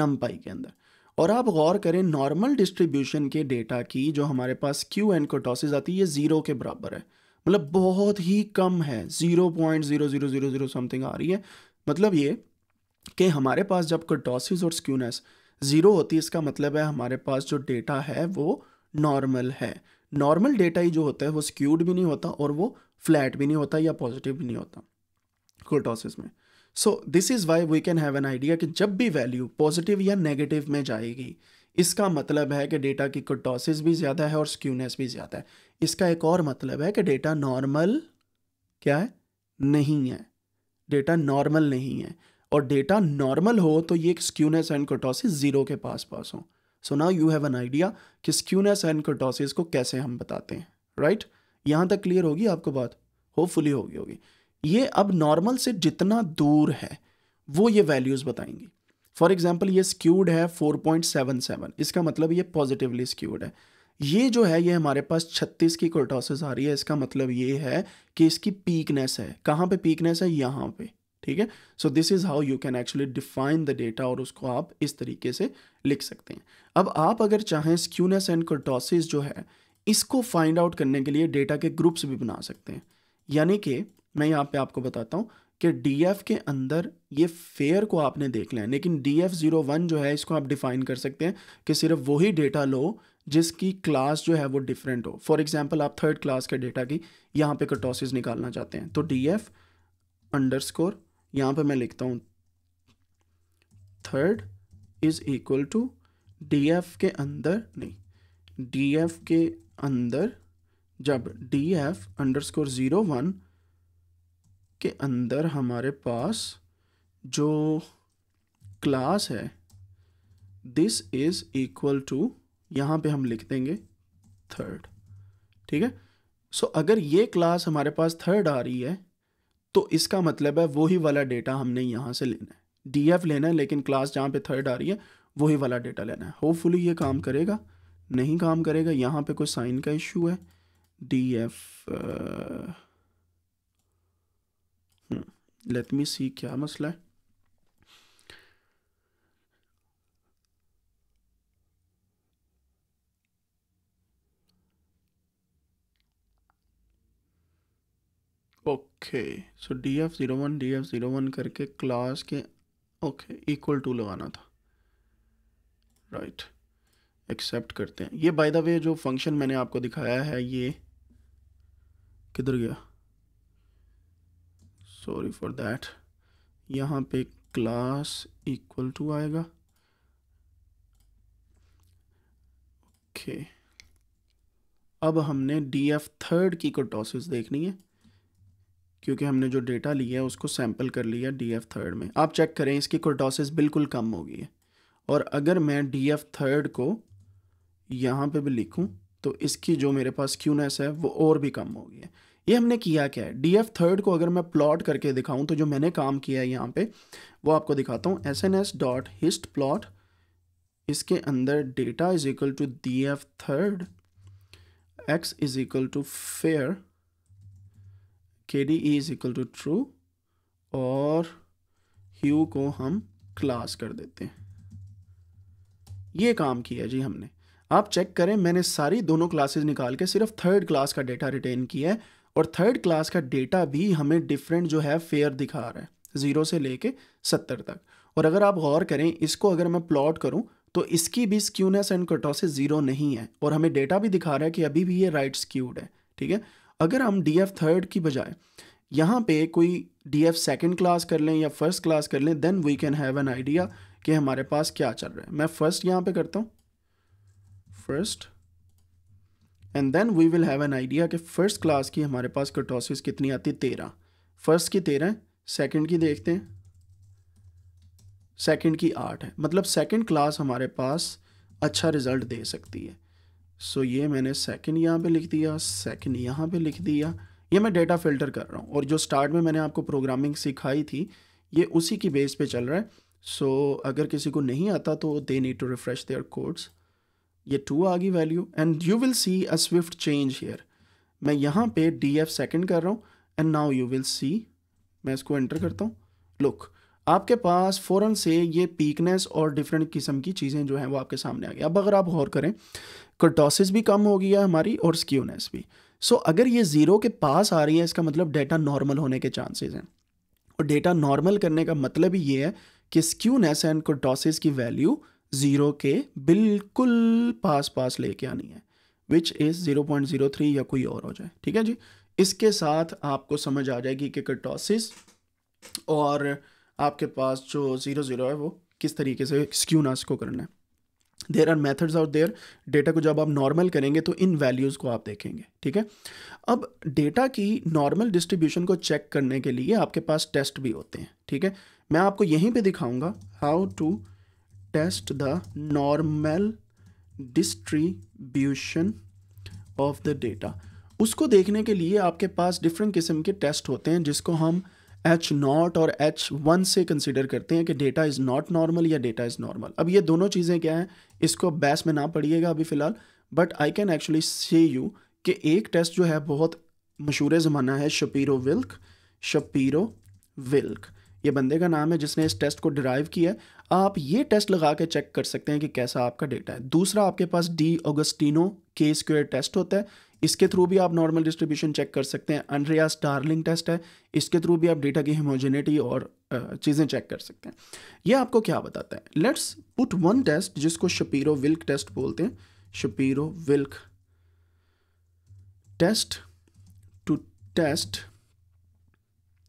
पाई के अंदर और आप गौर करें नॉर्मल डिस्ट्रीब्यूशन के डेटा की जो हमारे पास क्यू एंड कोटोसिस आती है ये ज़ीरो के बराबर है मतलब बहुत ही कम है zero point zero zero zero zero something आ रही है मतलब ये कि हमारे पास जब कोटोसिस और स्क्यूनेस ज़ीरो होती है इसका मतलब है हमारे पास जो डेटा है वो नॉर्मल है नॉर्मल डेटा ही जो होता है वो स्क्यूड भी नहीं होता और वो फ्लैट भी नहीं होता या पॉजिटिव भी नहीं होता कुर्टोसिस में so this is why we can have an idea कि जब भी वैल्यू पॉजिटिव या नेगेटिव में जाएगी इसका मतलब है कि डेटा की कुर्टोसिस भी ज़्यादा है और स्क्यूनेस भी ज़्यादा है इसका एक और मतलब है कि डेटा नॉर्मल क्या है नहीं है डेटा नॉर्मल नहीं है और डेटा नॉर्मल हो तो ये स्क्यूनेस एंड कुर्टोसिस ज़ीरो के पास पास हो so now you have an idea कि स्क्यूनेस एंड कुर्टोसिस को कैसे हम बताते हैं राइट right? यहाँ तक क्लियर होगी आपको बात होपफुली होगी होगी ये अब नॉर्मल से जितना दूर है वो ये वैल्यूज़ बताएंगी फॉर एग्जाम्पल ये स्क्यूड है 4.77 इसका मतलब ये पॉजिटिवली स्क्यूड है ये जो है ये हमारे पास 36 की कोर्टोसिस आ रही है इसका मतलब ये है कि इसकी पीकनेस है कहाँ पे पीकनेस है यहाँ पे ठीक है so this is how you can actually define the data और उसको आप इस तरीके से लिख सकते हैं अब आप अगर चाहें स्क्यूनेस एंड कोर्टोसिस जो है इसको फाइंड आउट करने के लिए डेटा के ग्रुप्स भी बना सकते हैं यानी कि मैं यहाँ पे आपको बताता हूँ कि डीएफ के अंदर ये फेयर को आपने देख लें लेकिन डी एफ ज़ीरो वन जो है इसको आप डिफ़ाइन कर सकते हैं कि सिर्फ वही डेटा लो जिसकी क्लास जो है वो डिफरेंट हो फॉर एग्जांपल आप थर्ड क्लास के डेटा की यहाँ पे कटॉसिस निकालना चाहते हैं तो डी एफ अंडर स्कोर यहाँ पर मैं लिखता हूँ third is equal to D f के अंदर नहीं डी एफ के अंदर जब d f underscore zero one के अंदर हमारे पास जो क्लास है दिस इज़ इक्वल टू यहाँ पे हम लिख देंगे थर्ड ठीक है सो so, अगर ये क्लास हमारे पास थर्ड आ रही है तो इसका मतलब है वही वाला डेटा हमने यहाँ से लेना है डी एफ लेना है लेकिन क्लास जहाँ पे थर्ड आ रही है वही वाला डेटा लेना है होपफुली ये काम करेगा नहीं काम करेगा यहाँ पे कोई साइन का इशू है d f let me see क्या मसला है okay so d f zero one d f zero one करके क्लास के ओके इक्वल टू लगाना था राइट right. एक्सेप्ट करते हैं ये बाय द वे जो फंक्शन मैंने आपको दिखाया है ये किधर गया सॉरी फॉर दैट यहाँ पे क्लास इक्वल टू आएगा ओके अब हमने डी एफ थर्ड की कोटोसिस देखनी है क्योंकि हमने जो डेटा लिया है उसको सैंपल कर लिया डी एफ थर्ड में आप चेक करें इसकी कोटोसिस बिल्कुल कम हो गई है और अगर मैं डी एफ थर्ड को यहाँ पे भी लिखूं तो इसकी जो मेरे पास क्यूनेस है वो और भी कम हो गई है ये हमने किया क्या है डी एफ थर्ड को अगर मैं प्लॉट करके दिखाऊं तो जो मैंने काम किया है यहाँ पे वो आपको दिखाता हूँ S N S dot hist plot इसके अंदर data is equal to D F third X is equal to fare K D E is equal to true और ह्यू को हम क्लास कर देते हैं ये काम किया जी हमने आप चेक करें मैंने सारी दोनों क्लासेस निकाल के सिर्फ थर्ड क्लास का डेटा रिटेन किया है और थर्ड क्लास का डेटा भी हमें डिफरेंट जो है फेयर दिखा रहा है ज़ीरो से लेके सत्तर तक और अगर आप गौर करें इसको अगर मैं प्लॉट करूं तो इसकी भी स्क्यूनेस एंड कटोसिस ज़ीरो नहीं है और हमें डेटा भी दिखा रहा है कि अभी भी ये राइट स्क्यूड है ठीक है अगर हम डी एफ थर्ड की बजाय यहाँ पे कोई डी एफ सेकेंड क्लास कर लें या फर्स्ट क्लास कर लें then we can have an idea कि हमारे पास क्या चल रहा है मैं फ़र्स्ट यहाँ पे करता हूँ first and then we will have an idea कि फर्स्ट क्लास की हमारे पास कटोसिस कितनी आती है तेरह फर्स्ट की तेरह सेकंड की देखते हैं सेकंड की आठ है मतलब सेकंड क्लास हमारे पास अच्छा रिज़ल्ट दे सकती है सो so, ये मैंने सेकंड यहाँ पे लिख दिया सेकंड यहाँ पे लिख दिया ये मैं डेटा फिल्टर कर रहा हूँ और जो स्टार्ट में मैंने आपको प्रोग्रामिंग सिखाई थी ये उसी की बेस पे चल रहा है सो so, अगर किसी को नहीं आता तो they need to refresh their codes ये टू आ गई value and you will see a swift change here मैं यहाँ पे डी एफ सेकेंड कर रहा हूँ and now you will see मैं इसको एंटर करता हूँ लुक आपके पास फ़ौरन से ये पीकनेस और डिफरेंट किस्म की चीज़ें जो हैं वो आपके सामने आ गई अब अगर आप गौर करें कर्टोसिस भी कम हो गया हमारी और स्क्यूनेस भी सो so, अगर ये ज़ीरो के पास आ रही है इसका मतलब डेटा नॉर्मल होने के चांसेस हैं और डेटा नॉर्मल करने का मतलब ही ये है कि स्क्यूनेस एंड कर्टोसिस की वैल्यू ज़ीरो के बिल्कुल पास पास लेके आनी है which is zero point zero three या कोई और हो जाए ठीक है जी इसके साथ आपको समझ आ जाएगी कि कटोसिस और आपके पास जो ज़ीरो ज़ीरो है वो किस तरीके से स्क्यूनास को करना है देर आर मैथड्स और देर डेटा को जब आप नॉर्मल करेंगे तो इन वैल्यूज़ को आप देखेंगे ठीक है अब डेटा की नॉर्मल डिस्ट्रीब्यूशन को चेक करने के लिए आपके पास टेस्ट भी होते हैं ठीक है मैं आपको यहीं पे दिखाऊंगा how to test the normal distribution of the data उसको देखने के लिए आपके पास डिफरेंट किस्म के टेस्ट होते हैं जिसको हम एच नॉट और एच वन से कंसिडर करते हैं कि डेटा इज़ नॉट नॉर्मल या डेटा इज़ नॉर्मल अब ये दोनों चीज़ें क्या हैं इसको बैस में ना पढ़िएगा अभी फ़िलहाल but I can actually say you कि एक टेस्ट जो है बहुत मशहूर ज़माना है शपीरो विल्क शपीरो विल्क ये बंदे का नाम है जिसने इस टेस्ट को डिराइव किया आप ये टेस्ट लगा के चेक कर सकते हैं कि कैसा आपका डेटा है दूसरा आपके पास डी ओगस्टिनो के स्क्वेयर टेस्ट होता है इसके थ्रू भी आप नॉर्मल डिस्ट्रीब्यूशन चेक कर सकते हैं अनरियास स्टारलिंग टेस्ट है इसके थ्रू भी आप डेटा की हिमोजेनिटी और चीज़ें चेक कर सकते हैं ये आपको क्या बताता है लेट्स पुट वन टेस्ट जिसको शपीरो विल्क टेस्ट बोलते हैं Shapiro Wilk test to test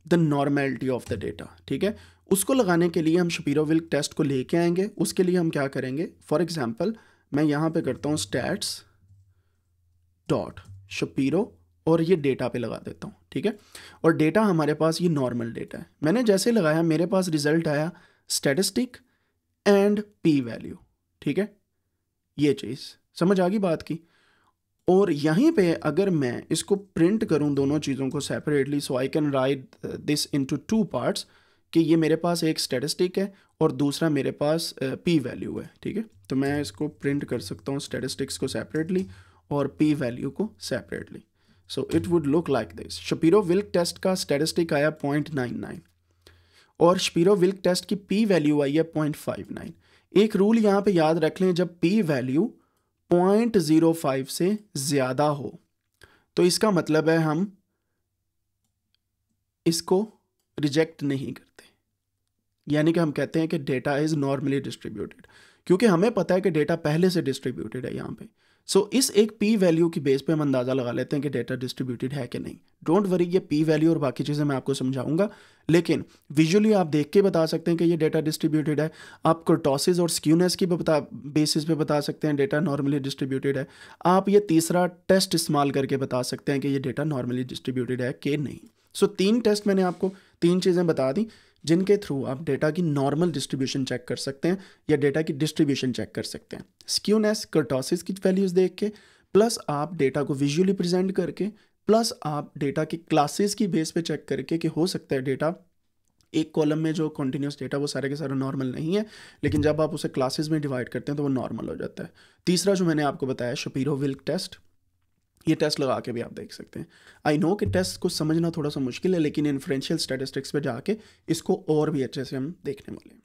the normality of the data ठीक है उसको लगाने के लिए हम शपीरो विल्क टेस्ट को लेके आएंगे उसके लिए हम क्या करेंगे फॉर एग्जाम्पल मैं यहाँ पे करता हूँ स्टैट्स डॉट शपीरो और ये डेटा पे लगा देता हूँ ठीक है और डेटा हमारे पास ये नॉर्मल डेटा है मैंने जैसे लगाया मेरे पास रिजल्ट आया स्टेटिस्टिक एंड पी वैल्यू ठीक है ये चीज़ समझ आ गई बात की और यहीं पे अगर मैं इसको प्रिंट करूं दोनों चीज़ों को separately so I can write this into two parts कि ये मेरे पास एक स्टेटिस्टिक है और दूसरा मेरे पास पी uh, वैल्यू है ठीक है तो मैं इसको प्रिंट कर सकता हूँ स्टेटिस्टिक्स को सेपरेटली और पी वैल्यू को separately so it would look like this Shapiro Wilk test का स्टेटिस्टिक आया पॉइंट नाइन नाइन और शपीरो विल्क टेस्ट की पी वैल्यू आई है पॉइंट फाइव नाइन एक रूल यहाँ पर याद रख लें जब P value point zero five से ज़्यादा हो तो इसका मतलब है हम इसको रिजेक्ट नहीं करते यानी कि हम कहते हैं कि डेटा इज़ नॉर्मली डिस्ट्रीब्यूटेड क्योंकि हमें पता है कि डेटा पहले से डिस्ट्रीब्यूटेड है यहां पर सो so, इस एक पी वैल्यू की बेस पे हम अंदाज़ा लगा लेते हैं कि डेटा डिस्ट्रीब्यूटेड है कि नहीं डोंट वरी ये पी वैल्यू और बाकी चीज़ें मैं आपको समझाऊंगा लेकिन विजुअली आप देख के बता सकते हैं कि ये डेटा डिस्ट्रीब्यूटेड है आप कर्टोसिस और स्क्यूनेस की बता बेसिस पे बता सकते हैं डेटा नॉर्मली डिस्ट्रीब्यूटेड है आप ये तीसरा टेस्ट इस्तेमाल करके बता सकते हैं कि ये डेटा नॉर्मली डिस्ट्रीब्यूटेड है कि नहीं सो so, तीन टेस्ट मैंने आपको तीन चीज़ें बता दी जिनके थ्रू आप डेटा की नॉर्मल डिस्ट्रीब्यूशन चेक कर सकते हैं या डेटा की डिस्ट्रीब्यूशन चेक कर सकते हैं स्क्यूनेस कर्टोसिस की वैल्यूज़ देख के प्लस आप डेटा को विजुअली प्रेजेंट करके प्लस आप डेटा की क्लासेस की बेस पे चेक करके कि हो सकता है डेटा एक कॉलम में जो कंटिन्यूस डेटा वो सारे के सारे नॉर्मल नहीं है लेकिन जब आप उसे क्लासेस में डिवाइड करते हैं तो वो नॉर्मल हो जाता है तीसरा जो मैंने आपको बताया शपीरो विल्क टेस्ट ये टेस्ट लगा के भी आप देख सकते हैं आई नो कि टेस्ट को समझना थोड़ा सा मुश्किल है लेकिन इन्फ्रेंशियल स्टेटिस्टिक्स पे जाके इसको और भी अच्छे से हम देखने वाले हैं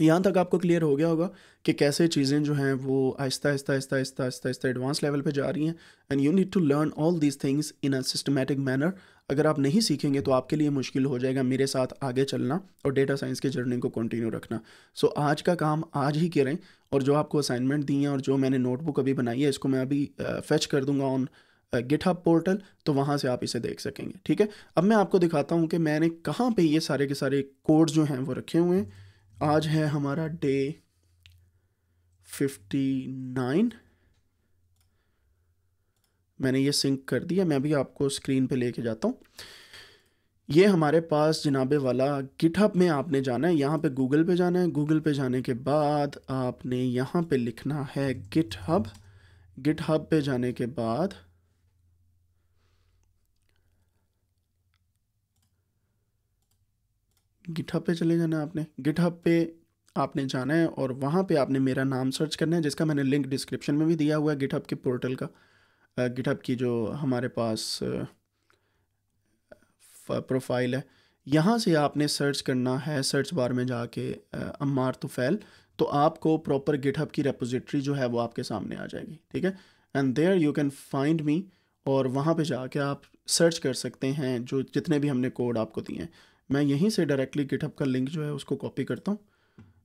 यहाँ तक आपको क्लियर हो गया होगा कि कैसे चीज़ें जो हैं वो आहिस्ता आहिस्ता आहिस्ता आहिस्ता आहिस्ता आहिस्ता एडवांस लेवल पर जा रही हैं and you need to learn all these things in a systematic manner अगर आप नहीं सीखेंगे तो आपके लिए मुश्किल हो जाएगा मेरे साथ आगे चलना और डेटा साइंस की जर्नी को कंटिन्यू रखना सो so, आज का काम आज ही करें और जो आपको असाइनमेंट दी हैं और जो मैंने नोटबुक अभी बनाई है इसको मैं अभी फेच कर दूंगा ऑन गिट हब पोर्टल तो वहाँ से आप इसे देख सकेंगे ठीक है अब मैं आपको दिखाता हूँ कि मैंने कहाँ पे ये सारे के सारे कोड जो हैं वो रखे हुए हैं आज है हमारा डे फिफ्टी नाइन मैंने ये सिंक कर दिया मैं भी आपको स्क्रीन पे लेके जाता हूँ ये हमारे पास जनाबे वाला गिटहब में आपने जाना है यहाँ पे गूगल पे जाना है गूगल पे जाने के बाद आपने यहाँ पे लिखना है गिटहब गिटहब पे जाने के बाद गिटहब पे चले जाना है आपने गिटहब पे आपने जाना है और वहाँ पे आपने मेरा नाम सर्च करना है जिसका मैंने लिंक डिस्क्रिप्शन में भी दिया हुआ है गिटहब के पोर्टल का गिटहब की जो हमारे पास प्रोफाइल है यहाँ से आपने सर्च करना है सर्च बार में जाके अम्मार तुफैल तो आपको प्रॉपर गिटहब की रेपोजिटरी जो है वो आपके सामने आ जाएगी ठीक है and there you can find me और वहाँ पे जाके आप सर्च कर सकते हैं जो जितने भी हमने कोड आपको दिए हैं मैं यहीं से डायरेक्टली गिटहब का लिंक जो है उसको कॉपी करता हूँ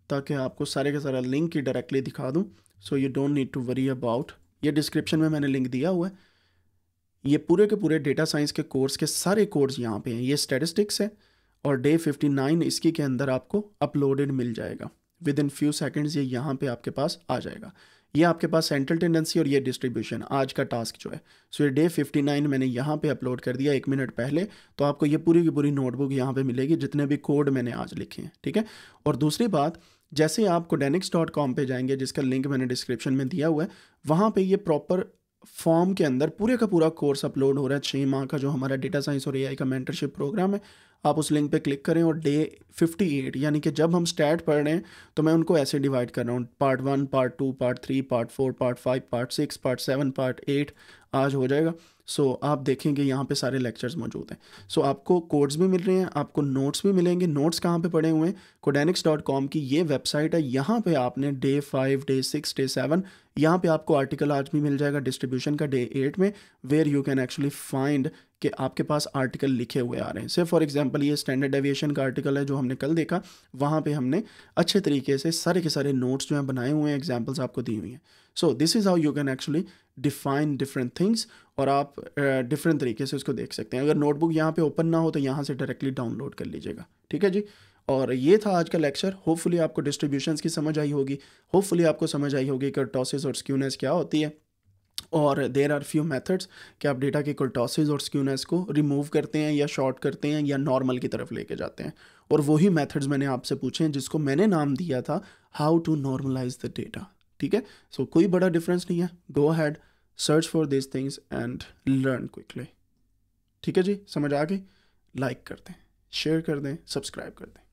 ताकि आपको सारे का सारा लिंक ही डायरेक्टली दिखा दूँ so you don't need to worry about ये डिस्क्रिप्शन में मैंने लिंक दिया हुआ है ये पूरे के पूरे डेटा साइंस के कोर्स के सारे कोर्स यहाँ पे हैं ये स्टेटिस्टिक्स है और डे फिफ्टी नाइन इसकी के अंदर आपको अपलोडेड मिल जाएगा विद इन फ्यू सेकेंड्स ये यहाँ पे आपके पास आ जाएगा ये आपके पास सेंट्रल टेंडेंसी और ये डिस्ट्रीब्यूशन आज का टास्क जो है सो ये डे फिफ्टी नाइन मैंने यहाँ पे अपलोड कर दिया एक मिनट पहले तो आपको ये पूरी की पूरी नोटबुक यहाँ पे मिलेगी जितने भी कोड मैंने आज लिखे हैं ठीक है और दूसरी बात जैसे आप कोडेनिक्स डॉट कॉम पर जाएंगे जिसका लिंक मैंने डिस्क्रिप्शन में दिया हुआ है वहाँ पर ये प्रॉपर फॉर्म के अंदर पूरे का पूरा कोर्स अपलोड हो रहा है छः माह का जो हमारा डेटा साइंस और एआई का मेंटरशिप प्रोग्राम है आप उस लिंक पे क्लिक करें और डे 58 यानी कि जब हम स्टैट पढ़ रहे हैं तो मैं उनको ऐसे डिवाइड कर रहा हूँ part one part two part three part four part five part six part seven part eight आज हो जाएगा सो so, आप देखेंगे यहाँ पे सारे लेक्चर्स मौजूद हैं सो so, आपको कोड्स भी मिल रहे हैं आपको नोट्स भी मिलेंगे नोट्स कहाँ पे पड़े हुए हैं कोडेनिक्स डॉट कॉम की ये वेबसाइट है यहाँ पे आपने day five day six day seven यहाँ पे आपको आर्टिकल आज भी मिल जाएगा डिस्ट्रीब्यूशन का डे एट में where you can actually find कि आपके पास आर्टिकल लिखे हुए आ रहे हैं सिर्फ फॉर एग्जांपल ये स्टैंडर्ड एविएशन का आर्टिकल है जो हमने कल देखा वहाँ पे हमने अच्छे तरीके से सारे के सारे नोट्स जो हैं बनाए हुए हैं एग्जाम्पल्स आपको दी हुई हैं so this is how you can actually define different things और आप डिफरेंट uh, तरीके से उसको देख सकते हैं अगर नोटबुक यहाँ पे ओपन ना हो तो यहाँ से डायरेक्टली डाउनलोड कर लीजिएगा ठीक है जी और ये था आज का लेक्चर होपफुली आपको डिस्ट्रीब्यूशन की समझ आई होगी होपफुली आपको समझ आई होगी कि टॉसेस और स्क्यूनेस क्या होती है और देर आर फ्यू मेथड्स कि आप डेटा के कुलटॉसिस और स्क्यूनेस को रिमूव करते हैं या शॉर्ट करते हैं या नॉर्मल की तरफ लेके जाते हैं और वही मेथड्स मैंने आपसे पूछे हैं जिसको मैंने नाम दिया था how to normalize the data ठीक है सो कोई बड़ा डिफरेंस नहीं है go ahead search for this things and learn quickly ठीक है जी समझ आ गई लाइक कर दें शेयर कर दें सब्सक्राइब कर दें